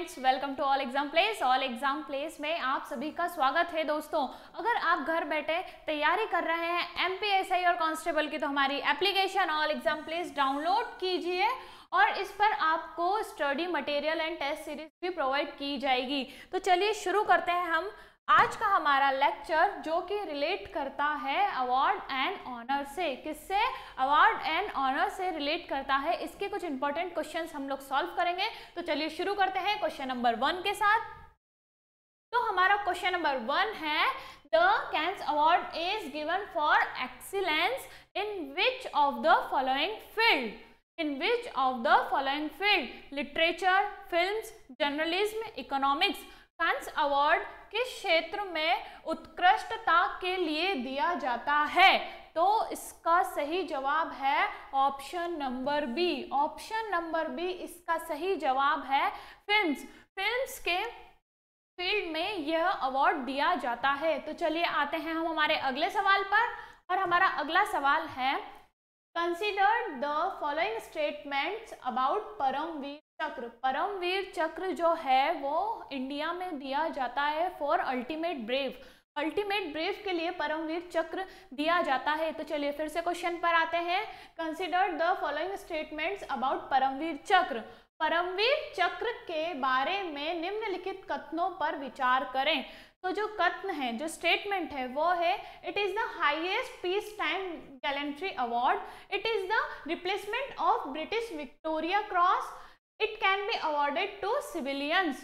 students welcome to All Exam Place All Exam Place में आप सभी का स्वागत है दोस्तों अगर आप घर बैठे तैयारी कर रहे हैं एम और कांस्टेबल की तो हमारी application All Exam Place download कीजिए और इस पर आपको study material and test series भी प्रोवाइड की जाएगी तो चलिए शुरू करते हैं हम आज का हमारा लेक्चर जो कि रिलेट करता है अवार्ड एंड ऑनर से किससे अवार्ड एंड ऑनर से रिलेट करता है इसके कुछ इंपॉर्टेंट क्वेश्चन हम लोग सॉल्व करेंगे तो चलिए शुरू करते हैं क्वेश्चन नंबर वन के साथ तो हमारा क्वेश्चन नंबर वन है the Cannes award is given for excellence in which of the following field in which of the following field literature films journalism economics Cannes award किस क्षेत्र में उत्कृष्टता के लिए दिया जाता है तो इसका सही जवाब है option number B option number B इसका सही जवाब है फिल्म्स फिल्म्स के फील्ड में यह अवार्ड दिया जाता है तो चलिए आते हैं हम हमारे अगले सवाल पर और हमारा अगला सवाल है consider the following statements about Paramvir Chakra Paramvir चक्र जो है वो इंडिया में दिया जाता है for ultimate brave ultimate brave के लिए परमवीर चक्र दिया जाता है तो चलिए फिर से क्वेश्चन पर आते हैं consider the following statements about Paramvir Chakra Paramvir चक्र के बारे में निम्नलिखित कथनों पर विचार करें तो जो कथन है जो स्टेटमेंट है वो है it is the highest peace time gallantry award it is the replacement of British Victoria Cross it can be awarded to civilians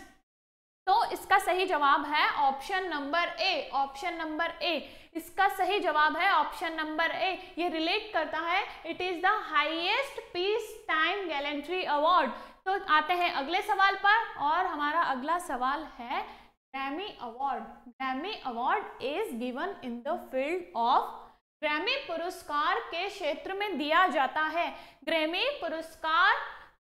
तो इसका सही जवाब है option number A option number A इसका सही जवाब है ऑप्शन नंबर ए ये रिलेट करता है it is the highest peace time gallantry award तो आते हैं अगले सवाल पर और हमारा अगला सवाल है Grammy award Grammy award is given in the field of Grammy पुरस्कार के क्षेत्र में दिया जाता है ग्रैमी पुरस्कार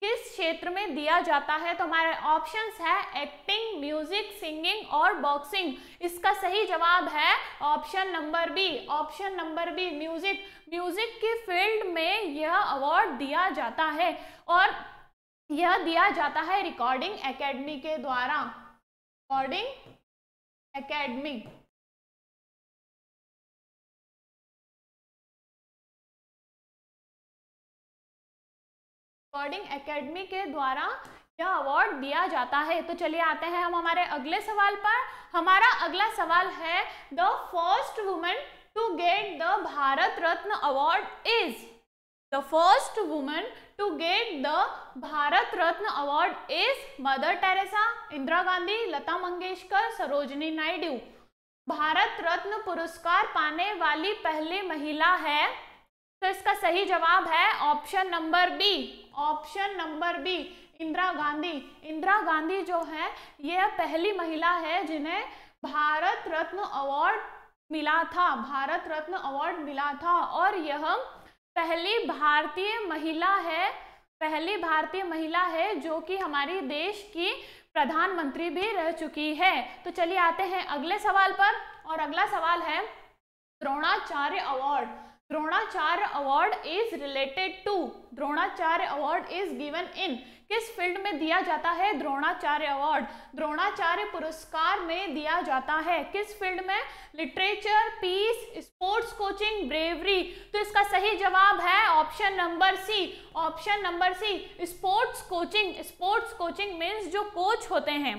किस क्षेत्र में दिया जाता है तो हमारे ऑप्शंस है एक्टिंग म्यूजिक सिंगिंग और बॉक्सिंग इसका सही जवाब है option number B option number B music music की फील्ड में यह अवार्ड दिया जाता है और यह दिया जाता है रिकॉर्डिंग एकेडमी के द्वारा रिकॉर्डिंग एकेडमी रिकॉर्डिंग एकेडमी के द्वारा यह अवार्ड दिया जाता है तो चलिए आते हैं हम हमारे अगले सवाल पर हमारा अगला सवाल है the first women to get the Bharat Ratna award is the first women to get the Bharat Ratna award is Mother Teresa Indira Gandhi Lata Mangeshkar Sarojini Naidu Bharat Ratna पुरस्कार पाने वाली पहली महिला है तो इसका सही जवाब है option number B option number B Indira Gandhi Indira Gandhi जो है यह पहली महिला है जिन्हें भारत रत्न अवार्ड मिला था भारत रत्न अवार्ड मिला था और यह पहली भारतीय महिला है पहली भारतीय महिला है जो कि हमारी देश की प्रधानमंत्री भी रह चुकी है तो चलिए आते हैं अगले सवाल पर और अगला सवाल है Dronacharya award Dronacharya award is related to Dronacharya award is given in किस फील्ड में दिया जाता है द्रोणाचार्य अवार्ड द्रोणाचार्य पुरस्कार में दिया जाता है किस फील्ड में literature peace sports coaching bravery तो इसका सही जवाब है option number C option number C sports coaching sports coaching means जो कोच होते हैं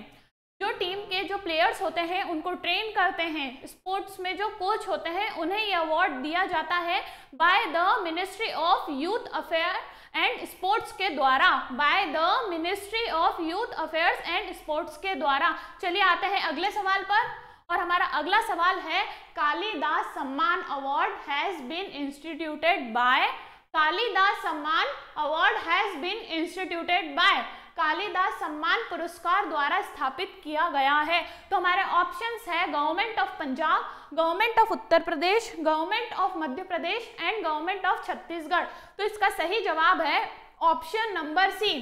जो टीम के जो प्लेयर्स होते हैं उनको ट्रेन करते हैं स्पोर्ट्स में जो कोच होते हैं उन्हें ये अवार्ड दिया जाता है by the ministry of youth affair and sports के द्वारा by the ministry of youth affairs and sports के द्वारा चलिए आते हैं अगले सवाल पर और हमारा अगला सवाल है Kalidas Samman award has been instituted by Kalidas Samman award has been instituted by Kalidas Samman पुरस्कार द्वारा स्थापित किया गया है तो हमारे ऑप्शंस है government of Punjab government of Uttar Pradesh government of Madhya Pradesh and government of Chhattisgarh तो इसका सही जवाब है option number C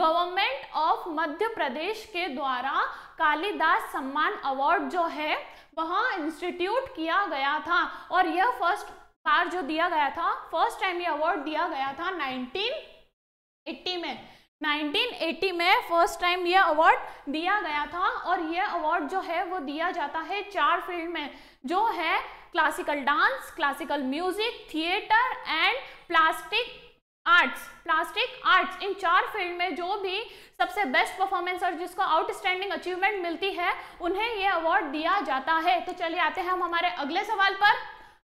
government of Madhya Pradesh के द्वारा कालिदास सम्मान अवार्ड जो है वह इंस्टीट्यूट किया गया था और यह फर्स्ट बार जो दिया गया था फर्स्ट टाइम ये अवार्ड दिया गया था 1980 में 1980 में फर्स्ट टाइम यह अवार्ड दिया गया था और यह अवार्ड जो है वो दिया जाता है चार फील्ड में जो है classical dance classical music theatre and plastic arts plastic arts इन चार फील्ड में जो भी सबसे बेस्ट परफॉर्मेंस और जिसको आउटस्टैंडिंग अचीवमेंट मिलती है उन्हें यह अवार्ड दिया जाता है तो चलिए आते हैं हम हमारे अगले सवाल पर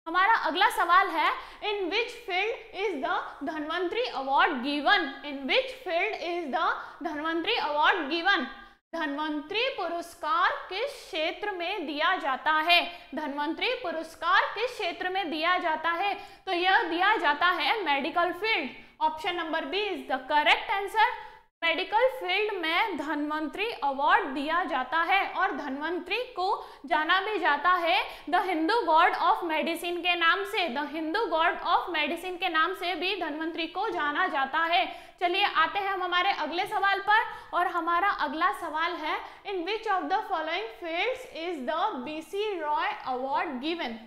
हमारा अगला सवाल है in which field is the Dhanvantari award given in which field is the Dhanvantari award given Dhanvantari पुरस्कार किस क्षेत्र में दिया जाता है धनवंतरी पुरस्कार किस क्षेत्र में दिया जाता है तो यह दिया जाता है medical field option number B is the correct answer medical field में धनवंतरी अवार्ड दिया जाता है और धनवंतरी को जाना भी जाता है the Hindu god of medicine के नाम से the Hindu god of medicine के नाम से भी धनवंतरी को जाना जाता है चलिए आते हैं हम हमारे अगले सवाल पर और हमारा अगला सवाल है in which of the following fields is the B C Roy award given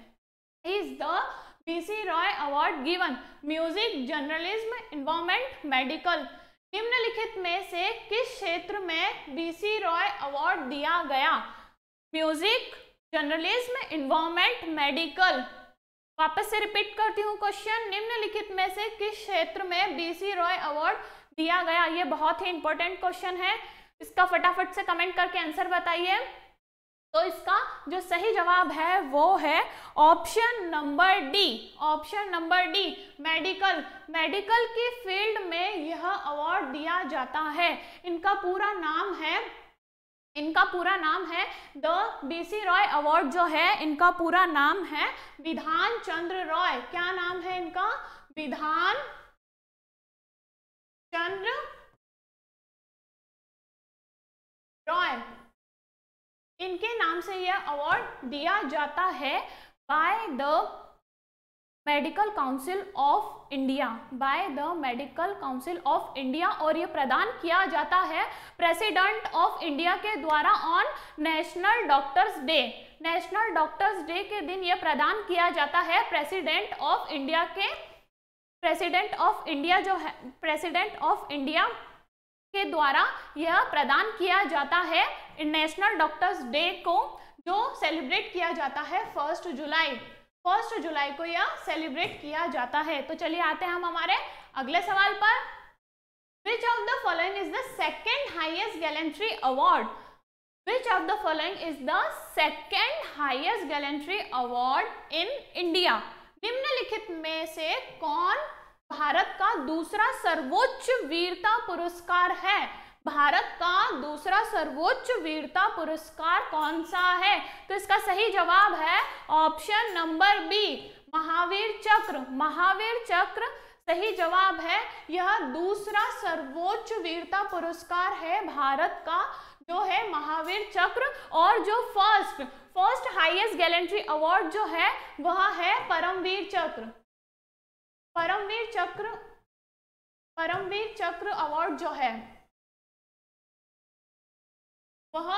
is the B C Roy award given music journalism environment medical निम्नलिखित में से किस क्षेत्र में बीसी रॉय अवार्ड दिया गया म्यूजिक जर्नलिज्म इन्वायरमेंट मेडिकल वापस से रिपीट करती हूँ क्वेश्चन निम्नलिखित में से किस क्षेत्र में बीसी रॉय अवार्ड दिया गया ये बहुत ही इंपॉर्टेंट क्वेश्चन है इसका फटाफट से कमेंट करके आंसर बताइए तो इसका जो सही जवाब है वो है option number D option number D medical medical की फील्ड में यह अवार्ड दिया जाता है इनका पूरा नाम है इनका पूरा नाम है द बीसी रॉय अवार्ड जो है इनका पूरा नाम है विधान चंद्र रॉय क्या नाम है इनका विधान चंद्र रॉय इनके नाम से यह अवार्ड दिया जाता है by the Medical Council of India by the Medical Council of India और ये प्रदान किया जाता है प्रेसिडेंट ऑफ इंडिया के द्वारा on national doctors day national doctors day के दिन ये प्रदान किया जाता है प्रेसिडेंट ऑफ इंडिया के प्रेसिडेंट ऑफ इंडिया जो है प्रेसिडेंट ऑफ इंडिया के द्वारा यह प्रदान किया जाता है नेशनल डॉक्टर्स डे को जो सेलिब्रेट किया जाता है फर्स्ट जुलाई फर्स्ट जुलाई को यह सेलिब्रेट किया जाता है तो चलिए आते हैं हम हमारे अगले सवाल पर which of the following is the second highest gallantry award which of the following is the second highest gallantry award in India निम्नलिखित में से कौन भारत का दूसरा सर्वोच्च वीरता पुरस्कार है भारत का दूसरा सर्वोच्च वीरता पुरस्कार कौन सा है तो इसका सही जवाब है ऑप्शन नंबर बी महावीर चक्र महावीर चक्र सही जवाब है यह दूसरा सर्वोच्च वीरता पुरस्कार है भारत का जो है महावीर चक्र और जो first first highest gallantry award जो है वह है परमवीर चक्र परमवीर चक्र परमवीर चक्र अवार्ड जो है वह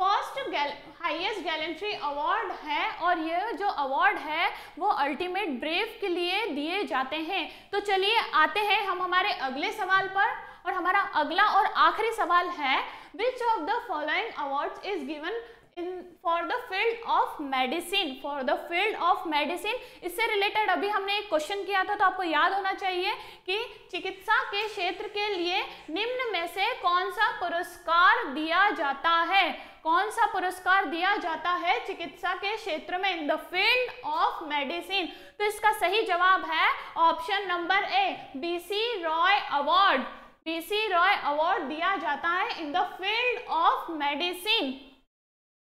फर्स्ट गैल, हाईएस्ट गैलेंट्री अवार्ड है और यह जो अवार्ड है वो अल्टीमेट ब्रेव के लिए दिए जाते हैं तो चलिए आते हैं हम हमारे अगले सवाल पर और हमारा अगला और आखिरी सवाल है which of the following awards is given in for the field of medicine for the field of medicine इससे रिलेटेड अभी हमने एक क्वेश्चन किया था तो आपको याद होना चाहिए कि चिकित्सा के क्षेत्र के लिए निम्न में से कौन सा पुरस्कार दिया जाता है कौन सा पुरस्कार दिया जाता है चिकित्सा के क्षेत्र में in the field of medicine तो इसका सही जवाब है option number A B C Roy award B C Roy award दिया जाता है in the field of medicine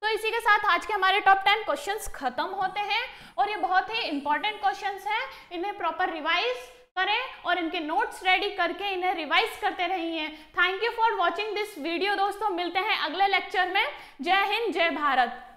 तो इसी के साथ आज के हमारे टॉप टेन क्वेश्चंस खत्म होते हैं और ये बहुत ही इंपॉर्टेंट क्वेश्चंस हैं इन्हें प्रॉपर रिवाइज करें और इनके नोट्स रेडी करके इन्हें रिवाइज करते रहिए thank you for watching this video दोस्तों मिलते हैं अगले लेक्चर में जय हिंद जय भारत